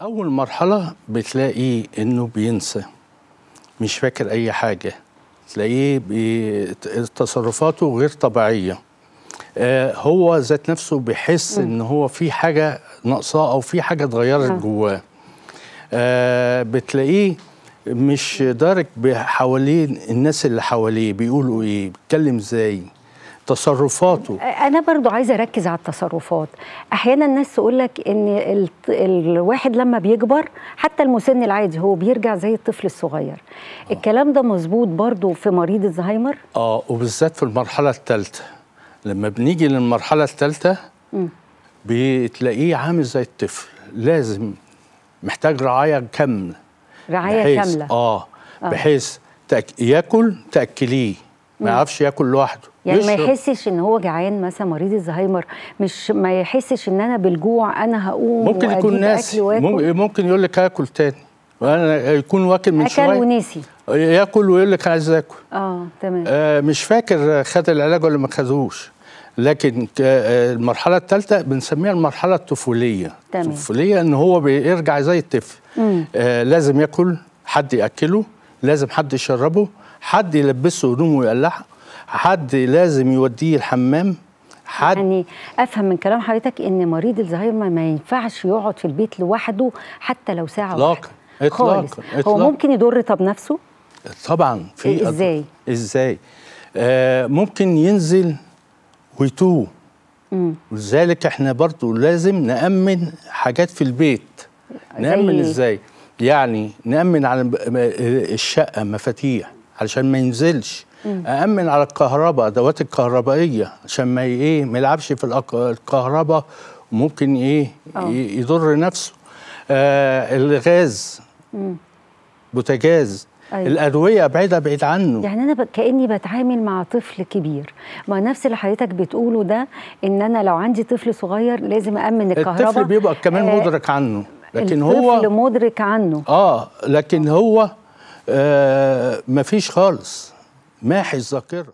أول مرحلة بتلاقي إنه بينسى مش فاكر أي حاجة تلاقيه تصرفاته غير طبيعية آه هو ذات نفسه بيحس إن هو في حاجة ناقصاه أو في حاجة اتغيرت جواه آه بتلاقيه مش دارك بحوالين الناس اللي حواليه بيقولوا إيه بيتكلم إزاي تصرفاته انا برضو عايزه اركز على التصرفات احيانا الناس تقول لك ان الواحد لما بيكبر حتى المسن العادي هو بيرجع زي الطفل الصغير آه. الكلام ده مظبوط برضو في مريض الزهايمر اه وبالذات في المرحله الثالثه لما بنيجي للمرحله الثالثه بتلاقيه عامل زي الطفل لازم محتاج رعايه كامله رعايه كامله اه, آه. بحيث تأك... ياكل تاكليه ما يعرفش ياكل لوحده يعني ما يحسش ان هو جعان مثلا مريض الزهايمر مش ما يحسش ان انا بالجوع انا هقوم ممكن يكون ناسي ممكن يقول لك هاكل تاني وانا يكون واكل من شويه اكل ونسي ياكل ويقول لك عايز اكل اه تمام آه مش فاكر خد العلاج ولا ما خدوش لكن آه، المرحله الثالثه بنسميها المرحله الطفوليه تمام. الطفوليه ان هو بيرجع زي الطفل آه لازم ياكل حد ياكله لازم حد يشربه حد يلبسه هدومه ويقلعها حد لازم يوديه الحمام حد يعني افهم من كلام حضرتك ان مريض الزهايمر ما ينفعش يقعد في البيت لوحده حتى لو ساعه اطلاقا واحده اطلاقا هو ممكن يضر طب نفسه طبعا في إيه، ازاي ازاي آه ممكن ينزل ويتوه ولذلك احنا برضو لازم نأمن حاجات في البيت نأمن إيه؟ ازاي يعني نأمن على الشقة مفاتيح علشان ما ينزلش أأمن على الكهرباء أدوات الكهربائية عشان ما إيه ما يلعبش في الكهرباء ممكن إيه أوه. يضر نفسه آه الغاز بوتاجاز أيوة. الادويه ابعدها بعيد عنه يعني انا ب... كاني بتعامل مع طفل كبير ما نفس اللي حضرتك بتقوله ده ان انا لو عندي طفل صغير لازم أأمن الكهرباء الطفل بيبقى كمان آه مدرك عنه لكن الطفل هو الطفل مدرك عنه اه لكن هو ما آه، مفيش خالص ماحي الذاكره